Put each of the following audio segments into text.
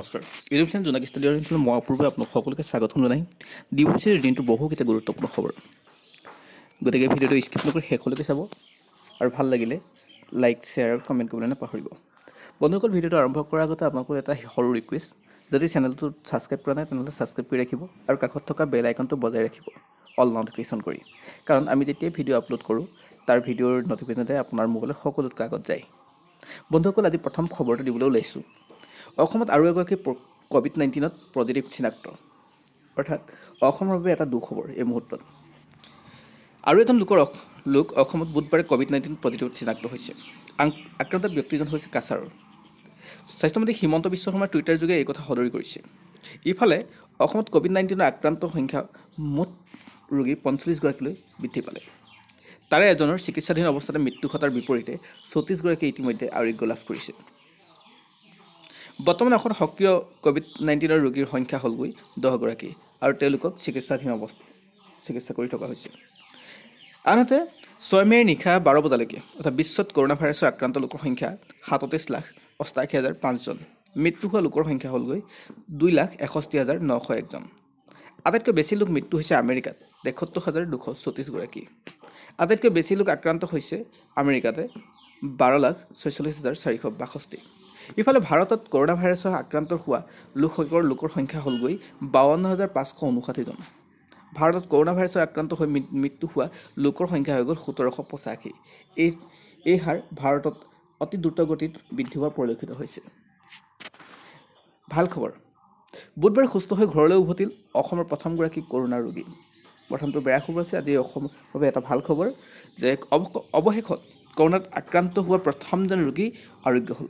নমস্কাৰ YouTube channel জোনাক ষ্টাডিঅ' মই অপূৰ্বে আপোনাক সকলোকে স্বাগতম জনাই ডিব্ৰুচৈৰ দিনটো বহুকেইটা গুৰুত্বপূৰ্ণ খবৰ গতিকে ভিডিঅ'টো স্কিপ নকৰি শেষলৈকে চাব আৰু ভাল লাগিলে লাইক শ্বেয়াৰ আৰু কমেণ্ট কৰিবলৈ নাপাহৰিব বন্ধুসকল ভিডিঅ'টো আৰম্ভ কৰাৰ আগতে আপোনালোকৰ এটা সৰু ৰিকুৱেষ্ট যদি চেনেলটো ছাবস্ক্ৰাইব কৰা নাই তেনেহ'লে ছাবস্ক্ৰাইব কৰি ৰাখিব আৰু কাষত থকা বেল আইকনটো বজাই ৰাখিব অল নটিফিকেশ্যন কৰি কাৰণ আমি যেতিয়াই ভিডিঅ' আপলোড কৰোঁ তাৰ ভিডিঅ'ৰ নটিফিকেশ্যনতে আপোনাৰ মোবাইলৰ সকলোতকৈ আগত যায় বন্ধুসকল আজি প্ৰথম খবৰটো দিবলৈ ওলাইছোঁ অসমত আৰু এগৰাকী ক'ভিড নাইণ্টিনত পজিটিভ চিনাক্ত অৰ্থাৎ অসমৰ বাবে এটা দুখবৰ এই মুহূৰ্তত আৰু এজন লোকৰ লোক অসমত বুধবাৰে ক'ভিড নাইণ্টিন পজিটিভ চিনাক্ত হৈছে আক্ৰান্ত ব্যক্তিজন হৈছে কাছাৰৰ স্বাস্থ্যমন্ত্ৰী হিমন্ত বিশ্ব শৰ্মাৰ টুইটাৰযোগে এই কথা সদৰি কৰিছে ইফালে অসমত ক'ভিড নাইণ্টিনৰ আক্ৰান্ত সংখ্যা মুঠ ৰোগী পঞ্চল্লিছগৰাকীলৈ বৃদ্ধি পালে তাৰে এজনৰ চিকিৎসাধীন অৱস্থাতে মৃত্যু ঘটাৰ বিপৰীতে চৌত্ৰিছগৰাকীয়ে ইতিমধ্যে আৰোগ্য লাভ কৰিছে বৰ্তমান অসমত সক্ৰিয় ক'ভিড নাইণ্টিনৰ ৰোগীৰ সংখ্যা হ'লগৈ দহগৰাকী আৰু তেওঁলোকক চিকিৎসাধীন অৱস্থা চিকিৎসা কৰি থকা হৈছে আনহাতে ছয় মে'ৰ নিশা বাৰ বজালৈকে অৰ্থাৎ বিশ্বত কৰোণা ভাইৰাছৰ আক্ৰান্ত লোকৰ সংখ্যা সাতত্ৰিছ লাখ অষ্টাশী হাজাৰ পাঁচজন মৃত্যু হোৱা লোকৰ সংখ্যা হ'লগৈ দুই লাখ এষষ্ঠি হাজাৰ নশ একজন আটাইতকৈ বেছি লোক মৃত্যু হৈছে আমেৰিকাত তেসত্তৰ হাজাৰ দুশ চৌত্ৰিছগৰাকী আটাইতকৈ বেছি লোক আক্ৰান্ত হৈছে আমেৰিকাতে বাৰ লাখ ছয়চল্লিছ হাজাৰ চাৰিশ বাষষ্ঠি ইফালে ভাৰতত কৰোণা ভাইৰাছৰ আক্ৰান্ত হোৱা লোকসকলৰ লোকৰ সংখ্যা হ'লগৈ বাৱন্ন হাজাৰ পাঁচশ ঊনষাঠিজন ভাৰতত কৰোণা ভাইৰাছৰ আক্ৰান্ত হৈ মৃত্যু হোৱা লোকৰ সংখ্যা হৈ গ'ল সোতৰশ পঁচাশী এই এই হাৰ ভাৰতত অতি দ্ৰুতগতিত বৃদ্ধি হোৱা পৰিলক্ষিত হৈছে ভাল খবৰ বুধবাৰে সুস্থ হৈ ঘৰলৈ উভতিল অসমৰ প্ৰথমগৰাকী কৰোণা ৰোগী প্ৰথমটো বেয়া খবৰ আছে আজি অসমৰ বাবে এটা ভাল খবৰ যে অৱশেষত কৰোণাত আক্ৰান্ত হোৱা প্ৰথমজন ৰোগী আৰোগ্য হ'ল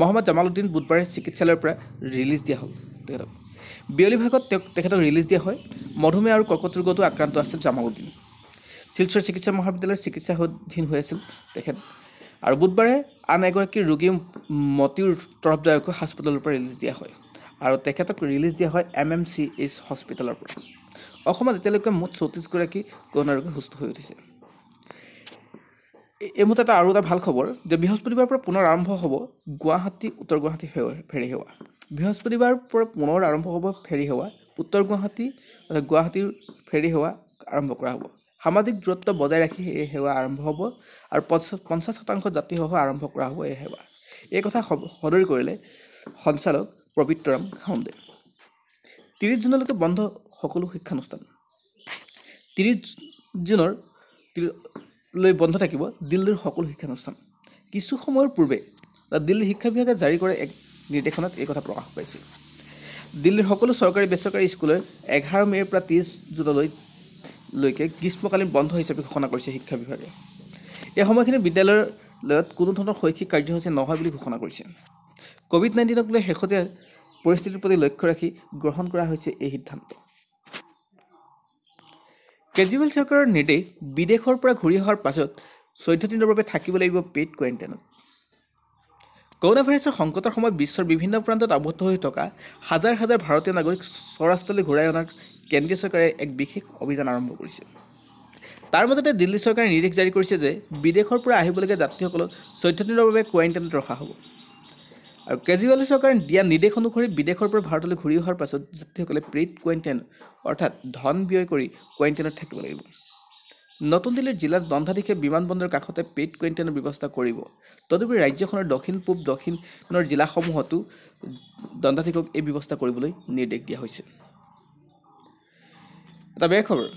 মহম্মদ জামালুদ্দিন বুধবাৰে চিকিৎসালয়ৰ পৰা ৰিলিজ দিয়া হ'ল তেখেতক বিয়লি ভাগত তেওঁক তেখেতক ৰিলিজ দিয়া হয় মধুমেহ আৰু কৰ্কট ৰোগতো আক্ৰান্ত আছিল জামালুদ্দিন শিলচৰ চিকিৎসা মহাবিদ্যালয়ৰ চিকিৎসাধীন হৈ আছিল তেখেত আৰু বুধবাৰে আন এগৰাকী ৰোগী মতিৰ তৰফদায়কো হাস্পিটেলৰ পৰা ৰিলিজ দিয়া হয় আৰু তেখেতক ৰিলিজ দিয়া হয় এম এম চি এইচ হস্পিটেলৰ পৰা অসমত এতিয়ালৈকে মুঠ চৌত্ৰিছগৰাকী কৰোণা ৰোগী সুস্থ হৈ উঠিছে এই মোৰ এটা আৰু এটা ভাল খবৰ যে বৃহস্পতিবাৰৰ পৰা পুনৰ আৰম্ভ হ'ব গুৱাহাটী উত্তৰ গুৱাহাটী ফেৰী সেৱা বৃহস্পতিবাৰৰ পৰা পুনৰ আৰম্ভ হ'ব ফেৰী সেৱা উত্তৰ গুৱাহাটী অৰ্থাৎ গুৱাহাটীৰ ফেৰী সেৱা আৰম্ভ কৰা হ'ব সামাজিক দূৰত্ব বজাই ৰাখি এই সেৱা আৰম্ভ হ'ব আৰু পঞ্চাছ পঞ্চাছ শতাংশ যাত্ৰীসহ আৰম্ভ কৰা হ'ব এই সেৱা এই কথা সদৰি কৰিলে সঞ্চালক পবিত্ৰৰাম খাউণ্ডে ত্ৰিছ জুনলৈকে বন্ধ সকলো শিক্ষানুষ্ঠান ত্ৰিছ জুনৰ লৈ বন্ধ থাকিব দিল্লীৰ সকলো শিক্ষানুষ্ঠান কিছু সময়ৰ পূৰ্বে দিল্লী শিক্ষা বিভাগে জাৰি কৰা এক নিৰ্দেশনাত এই কথা প্ৰকাশ পাইছিল দিল্লীৰ সকলো চৰকাৰী বেচৰকাৰী স্কুলে এঘাৰ মে'ৰ পৰা ত্ৰিছ জুনলৈ লৈকে গ্ৰীষ্মকালীন বন্ধ হিচাপে ঘোষণা কৰিছে শিক্ষা বিভাগে এই সময়খিনিত বিদ্যালয়লয়ত কোনো ধৰণৰ শৈক্ষিক কাৰ্যসূচী নহয় বুলি ঘোষণা কৰিছে ক'ভিড নাইণ্টিনক লৈ শেহতীয়া পৰিস্থিতিৰ প্ৰতি লক্ষ্য ৰাখি গ্ৰহণ কৰা হৈছে এই সিদ্ধান্ত কেজৰিৱাল চৰকাৰৰ নিৰ্দেশ বিদেশৰ পৰা ঘূৰি অহাৰ পাছত চৈধ্য দিনৰ বাবে থাকিব লাগিব পেইড কোৱাৰেণ্টাইনত কৰোনা ভাইৰাছৰ সংকটৰ সময়ত বিশ্বৰ বিভিন্ন প্ৰান্তত আৱদ্ধ হৈ থকা হাজাৰ হাজাৰ ভাৰতীয় নাগৰিক স্বৰাষ্ট্ৰলৈ ঘূৰাই অনাৰ কেন্দ্ৰীয় চৰকাৰে এক বিশেষ অভিযান আৰম্ভ কৰিছে তাৰ মাজতে দিল্লী চৰকাৰে নিৰ্দেশ জাৰি কৰিছে যে বিদেশৰ পৰা আহিবলগীয়া যাত্ৰীসকলক চৈধ্য দিনৰ বাবে কোৱাৰেণ্টাইনত ৰখা হ'ব আৰু কেজৰিৱালে চৰকাৰে দিয়া নিৰ্দেশ অনুসৰি বিদেশৰ পৰা ভাৰতলৈ ঘূৰি অহাৰ পাছত যাত্ৰীসকলে প্ৰিড কোৱাৰেণ্টাইন অৰ্থাৎ ধন ব্যয় কৰি কোৱাৰেণ্টাইনত থাকিব লাগিব নতুন দিল্লীৰ জিলাত দণ্ডাধীশে বন্দৰৰ কাষতে পেইড কোৱাৰেণ্টাইনৰ ব্যৱস্থা কৰিব তদুপৰি ৰাজ্যখনৰ দক্ষিণ পূব দক্ষিণৰ জিলাসমূহতো দণ্ডাধীশক এই ব্যৱস্থা কৰিবলৈ নিৰ্দেশ দিয়া হৈছে এটা বেয়া খবৰ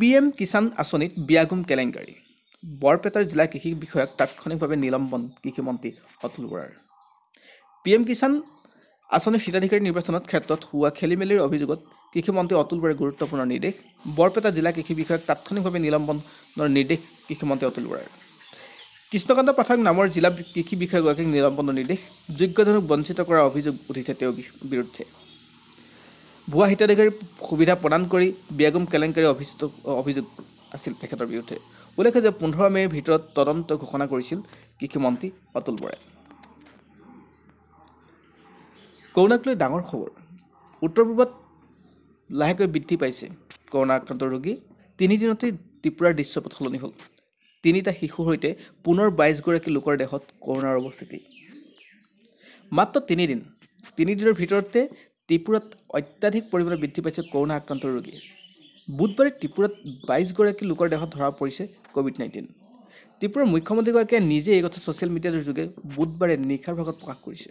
পি এম কিষাণ আঁচনিত বিয়াগুম কেলেংকাৰী বৰপেটাৰ জিলা কৃষি বিষয়াক তাৎক্ষণিকভাৱে নিলম্বন কৃষিমন্ত্ৰী অতুল বৰাৰ পি এম কিষাণ আঁচনিৰ হিতাধিকাৰী নিৰ্বাচনত ক্ষেত্ৰত হোৱা খেলি মেলিৰ অভিযোগত কৃষিমন্ত্ৰী অতুল বৰাই গুৰুত্বপূৰ্ণ নিৰ্দেশ বৰপেটা জিলা কৃষি বিষয়াক তাৎক্ষণিকভাৱে নিলম্বনৰ নিৰ্দেশ কৃষিমন্ত্ৰী অতুল বৰাৰ কৃষ্ণকান্ত পাঠক নামৰ জিলা কৃষি বিষয়াগৰাকীক নিলম্বনৰ নিৰ্দেশ যোগ্যজনক বঞ্চিত কৰাৰ অভিযোগ উঠিছে তেওঁৰ বিৰুদ্ধে ভুৱা হিতাধিকাৰী সুবিধা প্ৰদান কৰি বিয়াগুম কেলেংকাৰী অভিযোগ অভিযোগ আছিল তেখেতৰ বিৰুদ্ধে উল্লেখ্য যে পোন্ধৰ মে'ৰ ভিতৰত তদন্ত ঘোষণা কৰিছিল কৃষিমন্ত্ৰী অতুল বৰাই কৰোণাক লৈ ডাঙৰ খবৰ উত্তৰ পূবত লাহেকৈ বৃদ্ধি পাইছে কৰোণা আক্ৰান্ত ৰোগী তিনিদিনতে ত্ৰিপুৰাৰ দৃশ্যপথ সলনি হ'ল তিনিটা শিশুৰ সৈতে পুনৰ বাইছগৰাকী লোকৰ দেহত কৰোণাৰ অৱস্থিতি মাত্ৰ তিনিদিন তিনিদিনৰ ভিতৰতে ত্ৰিপুৰাত অত্যাধিক পৰিমাণে বৃদ্ধি পাইছে কৰোণা আক্ৰান্ত ৰোগী বুধবাৰে ত্ৰিপুৰাত বাইছগৰাকী লোকৰ দেহত ধৰা পৰিছে ক'ভিড নাইণ্টিন ত্ৰিপুৰাৰ মুখ্যমন্ত্ৰীগৰাকীয়ে নিজে এই কথা ছ'চিয়েল মিডিয়াৰ যোগে বুধবাৰে নিশাৰ ভাগত প্ৰকাশ কৰিছে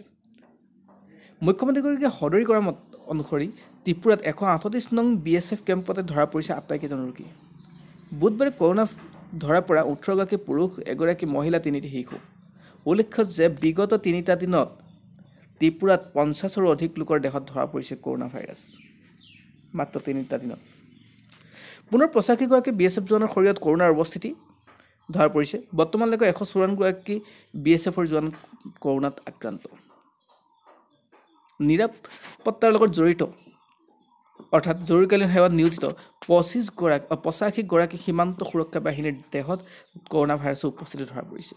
মুখ্যমন্ত্ৰীগৰাকীয়ে সদৰি কৰা মত অনুসৰি ত্ৰিপুৰাত এশ আঠত্ৰিছ নং বি এছ এফ কেম্পতে ধৰা পৰিছে আটাইকেইজন ৰোগী বুধবাৰে কৰোণা ধৰা পৰা ওঠৰগৰাকী পুৰুষ এগৰাকী মহিলা তিনিটি শিশু উল্লেখ্য যে বিগত তিনিটা দিনত ত্ৰিপুৰাত পঞ্চাছৰো অধিক লোকৰ দেহত ধৰা পৰিছে কৰোণা ভাইৰাছ মাত্ৰ তিনিটা দিনত পুনৰ পঁচাশীগৰাকী বি এছ এফ জোৱানৰ শৰীৰত কৰোণাৰ অৱস্থিতি ধৰা পৰিছে বৰ্তমানলৈকে এশ চৌৰানগৰাকী বি এছ এফৰ জোৱান কৰোণাত আক্ৰান্ত নিৰাপত্তাৰ লগত জড়িত অৰ্থাৎ জৰুৰীকালীন সেৱাত নিয়োজিত পঁচিছগৰাকী পঁচাশীগৰাকী সীমান্ত সুৰক্ষা বাহিনীৰ দেহত কৰোণা ভাইৰাছৰ উপস্থিতি ধৰা পৰিছে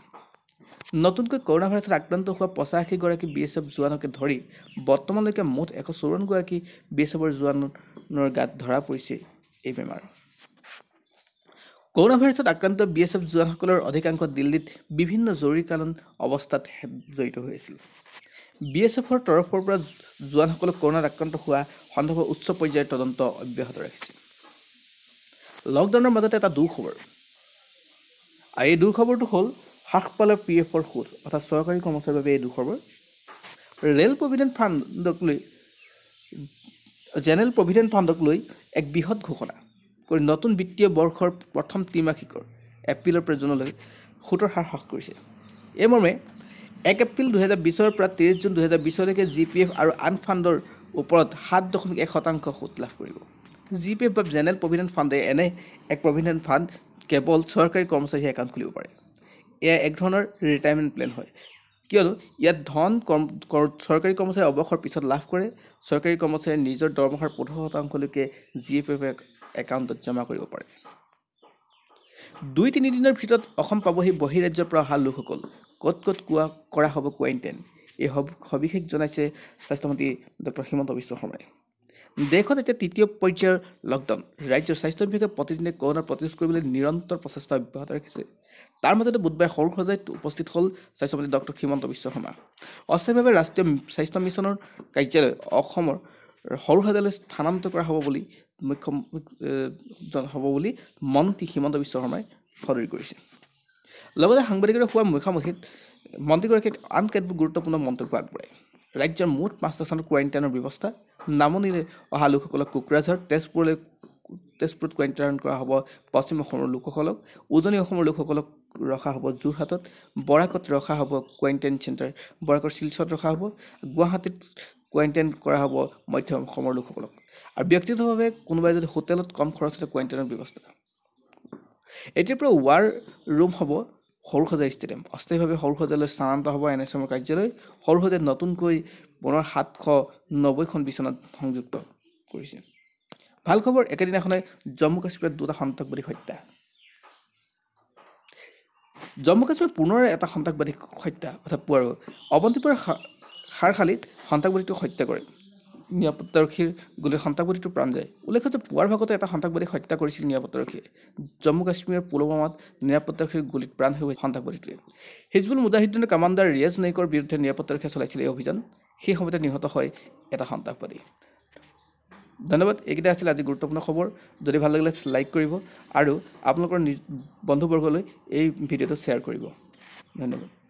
নতুনকৈ কৰোণা ভাইৰাছত আক্ৰান্ত হোৱা পঁচাশীগৰাকী বি এছ এফ জোৱানকে ধৰি বৰ্তমানলৈকে মুঠ এশ চৌৱনগৰাকী বি এছ এফৰ জোৱানৰ গাত ধৰা পৰিছে এই বেমাৰ কৰোণা ভাইৰাছত আক্ৰান্ত বি এছ এফ জোৱানসকলৰ অধিকাংশ দিল্লীত বিভিন্ন জৰুৰীকালীন অৱস্থাত জড়িত হৈ আছিল বি এছ এফৰ তৰফৰ পৰা জোৱানসকলক কৰোণাত আক্ৰান্ত হোৱা সন্দৰ্ভত উচ্চ পৰ্যায়ৰ তদন্ত অব্যাহত ৰাখিছে লকডাউনৰ মাজতে এটা দুৰখবৰ আৰু এই দুৰখবৰটো হ'ল হ্ৰাস পালে পি এফৰ সুদ অৰ্থাৎ চৰকাৰী কৰ্মচাৰীৰ বাবে এই দুৰখবৰ ৰে'ল প্ৰভিডেণ্ট ফাণ্ডক লৈ জেনেৰেল প্ৰভিডেণ্ট ফাণ্ডক লৈ এক বৃহৎ ঘোষণা কৰি নতুন বিত্তীয় বৰ্ষৰ প্ৰথম ত্ৰিমাসিকৰ এপ্ৰিলৰ পৰা জুনলৈ সুতৰ হাৰ হ্ৰাস কৰিছে এই মৰ্মে এক এপ্ৰিল দুহেজাৰ বিছৰ পৰা ত্ৰিছ জুন দুহেজাৰ বিছলৈকে জি পি এফ আৰু আন ফাণ্ডৰ ওপৰত সাত দশমিক এক শতাংশ সুত লাভ কৰিব জি পি এফ বা জেনেৰেল প্ৰভিডেণ্ট ফাণ্ডে এনে এক প্ৰভিডেণ্ট ফাণ্ড কেৱল চৰকাৰী কৰ্মচাৰীহে একাউণ্ট খুলিব পাৰে এয়া এক ধৰণৰ ৰিটায়াৰমেণ্ট প্লেন হয় কিয়নো ইয়াত ধন চৰকাৰী কৰ্মচাৰী অৱসৰ পিছত লাভ কৰে চৰকাৰী কৰ্মচাৰীয়ে নিজৰ দৰমহাৰ পোন্ধৰ শতাংশলৈকে জি পি এফ একাউণ্টত জমা কৰিব পাৰে দুই তিনিদিনৰ ভিতৰত অসম পাবহি বহিৰাজ্যৰ পৰা অহা লোকসকল ক'ত ক'ত কোৱা কৰা হ'ব কোৱাৰেণ্টাইন এই সবিশেষ জনাইছে স্বাস্থ্যমন্ত্ৰী ডক্টৰ হিমন্ত বিশ্ব শৰ্মাই দেশত এতিয়া তৃতীয় পৰ্যায়ৰ লকডাউন ৰাজ্যৰ স্বাস্থ্য বিভাগে প্ৰতিদিনে কৰোণা প্ৰতিৰোধ কৰিবলৈ নিৰন্তৰ প্ৰচেষ্টা অব্যাহত ৰাখিছে তাৰ মাজতে বুধবাৰে সৰু সজাইত উপস্থিত হ'ল স্বাস্থ্যমন্ত্ৰী ডক্টৰ হিমন্ত বিশ্ব শৰ্মা অস্থায়ীভাৱে ৰাষ্ট্ৰীয় স্বাস্থ্য মিছনৰ কাৰ্যালয় অসমৰ সৰু সজালৈ স্থানান্তৰ কৰা হ'ব বুলি মুখ্য হ'ব বুলি মন্ত্ৰী হিমন্ত বিশ্ব শৰ্মাই সদৰি কৰিছে লগতে সাংবাদিকৰে হোৱা মুখামুখিত মন্ত্ৰীগৰাকীক আন কেতবোৰ গুৰুত্বপূৰ্ণ মন্তব্য আগবঢ়ায় ৰাজ্যৰ মুঠ পাঁচটা স্থানত কোৱাৰেণ্টাইনৰ ব্যৱস্থা নামনিলে অহা লোকসকলক কোকৰাঝাৰ তেজপুৰলৈ তেজপুৰত কোৱাৰেণ্টাইন কৰা হ'ব পশ্চিম অসমৰ লোকসকলক উজনি অসমৰ লোকসকলক ৰখা হ'ব যোৰহাটত বৰাকত ৰখা হ'ব কোৱাৰেণ্টাইন চেণ্টাৰ বৰাকৰ শিলচৰত ৰখা হ'ব গুৱাহাটীত কোৱাৰেণ্টাইন কৰা হ'ব মধ্য অসমৰ লোকসকলক আৰু ব্যক্তিগতভাৱে কোনোবাই যদি হোটেলত কম খৰচতে কোৱাৰেণ্টাইনৰ ব্যৱস্থা এতিয়াৰ পৰা ৱাৰ ৰুম হ'ব সৰু সজা ষ্টেডিয়াম অস্থায়ীভাৱে সৰু সজালৈ স্থানান্তৰ হ'ব এন এছ এমৰ কাৰ্যালয় সৰু সজাত নতুনকৈ পুনৰ সাতশ নব্বৈখন বিচনাত সংযুক্ত কৰিছে ভাল খবৰ একেদিনাখনে জম্মু কাশ্মীৰত দুটা সন্ত্ৰাসবাদী হত্যা জম্মু কাশ্মীৰত পুনৰ এটা সন্ত্ৰাসবাদী হত্যা অৰ্থাৎ পুৱাৰ অৱন্তিপুৰৰ খাৰখালিত সন্ত্ৰাসবাদীটো হত্যা কৰে নিৰাপত্তাৰক্ষীৰ গুলীত সন্ত্ৰাসবাদীটো প্ৰাণ যায় উল্লেখ্য যে পুৱাৰ ভাগতে এটা সন্তাসবাদী হত্যা কৰিছিল নিৰাপত্তাৰক্ষীয়ে জম্মু কাশ্মীৰৰ পুলৱামাত নিৰাপত্তাৰক্ষীৰ গুলীত প্ৰাণ হৈ সন্তাসবাদীটোৱে হিজবুল মুজাহিদিনৰ কামাণ্ডাৰ ৰিয়াজ নাইকৰ বিৰুদ্ধে নিৰাপত্তাৰক্ষীয়ে চলাইছিল এই অভিযান সেই সময়তে নিহত হয় এটা সন্ত্ৰাসবাদী ধন্যবাদ এইকেইটা আছিল আজি গুৰুত্বপূৰ্ণ খবৰ যদি ভাল লাগিলে লাইক কৰিব আৰু আপোনালোকৰ নি বন্ধুবৰ্গলৈ এই ভিডিঅ'টো শ্বেয়াৰ কৰিব ধন্যবাদ